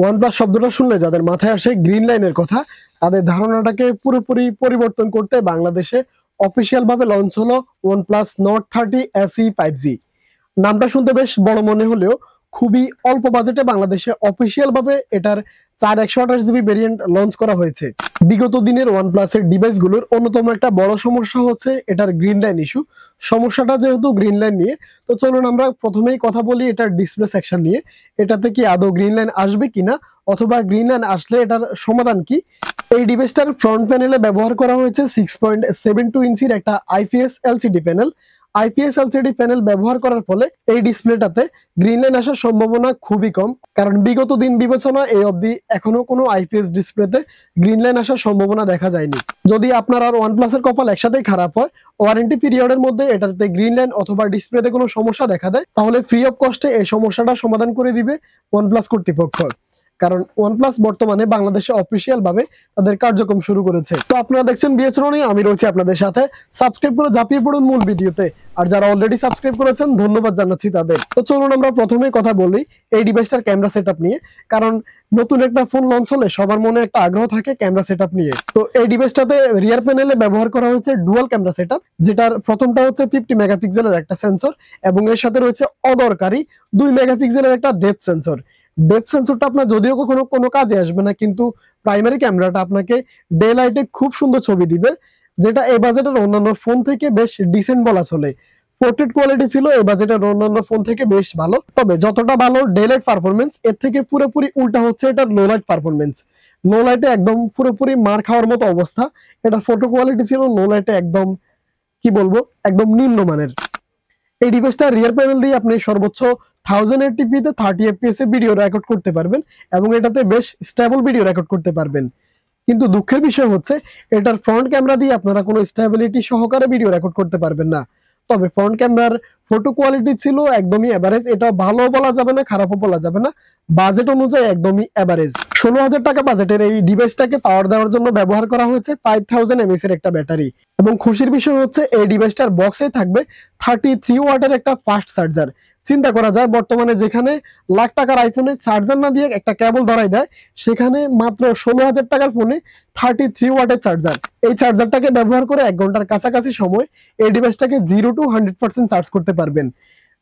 one plus শব্দটা শুনলে যাদের মাথায় আসে গ্রিন লাইনের কথা তাদের ধারণাটাকে পুরোপুরি পরিবর্তন করতে বাংলাদেশে অফিসিয়াল ভাবে লঞ্চ হলো OnePlus thirty AC five G নামটা শুনতে বেশ বড় মনে হলেও খুবই অল্প বাজেটে বাংলাদেশে অফিসিয়াল ভাবে এটার চার একশো আঠাশ জিবি ভেরিয়েন্ট লঞ্চ করা হয়েছে বিগত দিনের ওয়ানপ্লাসের ডিভাইসগুলোর অন্যতম একটা বড় সমস্যা হচ্ছে এটার গ্রিন লাইন ইস্যু সমস্যাটা যেহেতু গ্রিন লাইন নিয়ে তো চলুন আমরা প্রথমেই কথা বলি এটার ডিসপ্লে সেকশন নিয়ে এটাতে কি আদৌ গ্রিন লাইন আসবে কিনা অথবা গ্রিন লাইন আসলে এটার সমাধান কি এই ডিভাইসটার ফ্রন্ট প্যানেলে ব্যবহার করা হয়েছে সিক্স পয়েন্ট সেভেন টু ইঞ্চির একটা IPS LCD panel IPS LCD panel ব্যবহার করার ফলে এই ডিসপ্লেটাতে গ্রিন লাইন আসার সম্ভাবনা খুবই কম কারণ বিগত দিন বিবেচনা এই অবধি এখনো কোনো আইপিএস ডিসপ্লেতে গ্রিন লাইন আসার সম্ভাবনা দেখা যায়নি যদি আপনার আর প্লাসের কপাল একসাথে খারাপ হয় ওয়ারেন্টি পিরিয়ডের মধ্যে এটাতে গ্রিন লাইন অথবা ডিসপ্লেতে কোনো সমস্যা দেখা দেয় তাহলে ফ্রি অফ কস্টে এই সমস্যাটা সমাধান করে দিবে ওয়ানপ্লাস কর্তৃপক্ষ কারণ ওয়ানপ্লাস বর্তমানে বাংলাদেশে অফিসিয়াল ভাবে তাদের কার্যক্রম শুরু করেছে তো আপনারা দেখছেন বিয়েচরণে আমি রয়েছি আপনাদের সাথে সাবস্ক্রাইব করে ঝাঁপিয়ে পড়ুন মূল ভিডিওতে আর যারা অলরেডি সাবস্ক্রাইব করেছেন ধন্যবাদ জানাচ্ছি তাদের তো চলুন আমরা প্রথমে কথা বলি এই ডিভাইসটার ক্যামেরা সেট নিয়ে কারণ নতুন একটা ফোন লঞ্চ হলে সবার মনে একটা আগ্রহ থাকে ক্যামেরা সেট নিয়ে তো এই ডিভাইসটাতে রিয়ার প্যানেলে ব্যবহার করা হয়েছে ডুয়াল ক্যামেরা সেট যেটার প্রথমটা হচ্ছে ফিফটি মেগাপিক্সেলের একটা সেন্সর এবং এর সাথে রয়েছে অদরকারি দুই মেগাপিক্সেলের একটা ডেপ সেন্সর ডেপ সেন্সরটা আপনার যদিও কখনো কোনো কাজে আসবে না কিন্তু প্রাইমারি ক্যামেরাটা আপনাকে ডে লাইটে খুব সুন্দর ছবি দিবে যেটা এ বাজেটের অন্যান্য ফোন থেকে বেশ ডিসেন্ট বলা চলে পোর্ট্রেট কোয়ালিটি ছিল এ বাজেটের অন্যান্য ফোন থেকে বেশ ভালো তবে যতটা ভালো ডে লাইট পারফরমেন্স এর থেকে পুরোপুরি উল্টা হচ্ছে এটার লো লাইট পারফরমেন্স লো লাইটে একদম পুরোপুরি মার খাওয়ার মতো অবস্থা এটা ফটো কোয়ালিটি ছিল লো লাইটে একদম কি বলবো একদম নিম্নমানের এই ডিভাইসটা রিয়ার প্যানেল দিয়ে আপনি সর্বোচ্চ থাউজেন্ড টিপিতে থার্টি এফপিএস এ ভিডিও রেকর্ড করতে পারবেন এবং এটাতে বেশ স্টেবল ভিডিও রেকর্ড করতে পারবেন কিন্তু দুঃখের বিষয় হচ্ছে এটার ফ্রন্ট ক্যামেরা দিয়ে আপনারা কোনো স্টেবিলিটি সহকারে ভিডিও রেকর্ড করতে পারবেন না তবে ফ্রন্ট ক্যামেরার ফটো কোয়ালিটি ছিল একদমই অ্যাভারেজ এটা ভালো বলা যাবে না খারাপও বলা যাবে না বাজেট অনুযায়ী একদমই অ্যাভারেজ ষোলো হাজার টাকা বাজেটের এই ডিভাইসটাকে পাওয়ার দেওয়ার জন্য ব্যবহার করা হয়েছে ফাইভ থাউজেন্ড এমএস এর একটা ব্যাটারি এবং খুশির বিষয় হচ্ছে এই ডিভাইসটার বক্সে থাকবে থার্টি থ্রি ওয়াটের একটা ফাস্ট চার্জার চিন্তা করা যায় বর্তমানে যেখানে লাখ টাকার আইফোনে চার্জার না দিয়ে একটা কেবল ধরাই দেয় সেখানে মাত্র ষোলো হাজার টাকার ফোনে থার্টি থ্রি ওয়াটের চার্জার এই চার্জারটাকে ব্যবহার করে এক ঘন্টার কাছাকাছি সময় এই ডিভাইসটাকে zero to hundred percent charge করতে পারবেন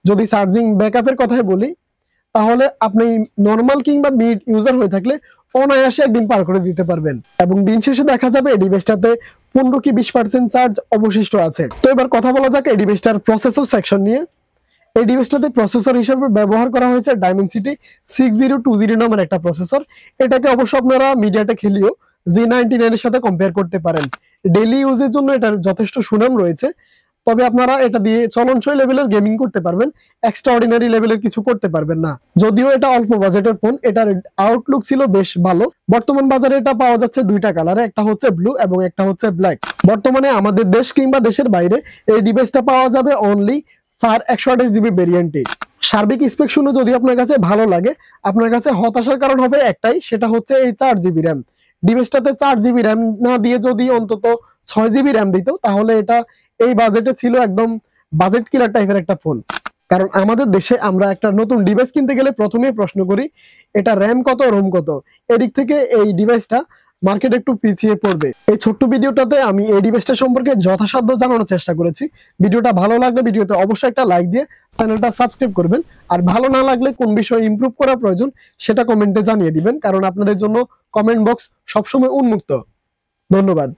যদি চার্জিং ব্যাকআপের কথাই বলি তাহলে আপনি নর্মাল কিংবা মিড ইউজার হয়ে থাকলে অনায়াসে একদিন পার করে দিতে পারবেন এবং দিন শেষে দেখা যাবে এই পনেরো কি বিশ পার্সেন্ট চার্জ অবশিষ্ট আছে তো এবার কথা বলা যাক এই ডিভাইসটার প্রসেসর সেকশন নিয়ে এই ডিভাইসটাতে প্রসেসর হিসেবে ব্যবহার করা হয়েছে Dimensity six zero two zero নামের একটা প্রসেসর এটাকে অবশ্য আপনারা মিডিয়াটা খেলিও জি নাইনটি নাইনের সাথে কম্পেয়ার করতে পারেন ডেলি ইউজের জন্য এটার যথেষ্ট সুনাম রয়েছে তবে আপনারা এটা দিয়ে চলনসই লেভেলের গেমিং করতে পারবেন এক্সট্রা অর্ডিনারি লেভেলের কিছু করতে পারবেন না যদিও এটা অল্প বাজেটের ফোন এটার আউটলুক ছিল বেশ ভালো বর্তমান বাজারে এটা পাওয়া যাচ্ছে দুইটা কালারে একটা হচ্ছে ব্লু এবং একটা হচ্ছে ব্ল্যাক বর্তমানে আমাদের দেশ কিংবা দেশের বাইরে এই ডিভাইসটা পাওয়া যাবে অনলি চার একশো আঠাশ জিবি ভেরিয়েন্টে সার্বিক স্পেক শুনে যদি আপনার কাছে ভালো লাগে আপনার কাছে হতাশার কারণ হবে একটাই সেটা হচ্ছে এই চার জিবি র্যাম ডিভাইসটাতে চার জিবি র্যাম না দিয়ে যদি অন্তত ছয় জিবি র্যাম দিত তাহলে এটা এই বাজেটে ছিল একদম বাজেট কিলার টাইপের একটা ফোন কারণ আমাদের দেশে আমরা একটা নতুন ডিভাইস কিনতে গেলে প্রথমে প্রশ্ন করি এটা র্যাম কত রোম কত এদিক থেকে এই ডিভাইসটা মার্কেট একটু পিছিয়ে পড়বে এই ছোট্ট ভিডিওটাতে আমি এই ডিভাইসটা সম্পর্কে যথাসাধ্য জানানোর চেষ্টা করেছি ভিডিওটা ভালো লাগলে ভিডিওতে অবশ্যই একটা লাইক দিয়ে চ্যানেলটা সাবস্ক্রাইব করবেন আর ভালো না লাগলে কোন বিষয়ে ইমপ্রুভ করা প্রয়োজন সেটা কমেন্টে জানিয়ে দিবেন কারণ আপনাদের জন্য কমেন্ট বক্স সবসময় উন্মুক্ত ধন্যবাদ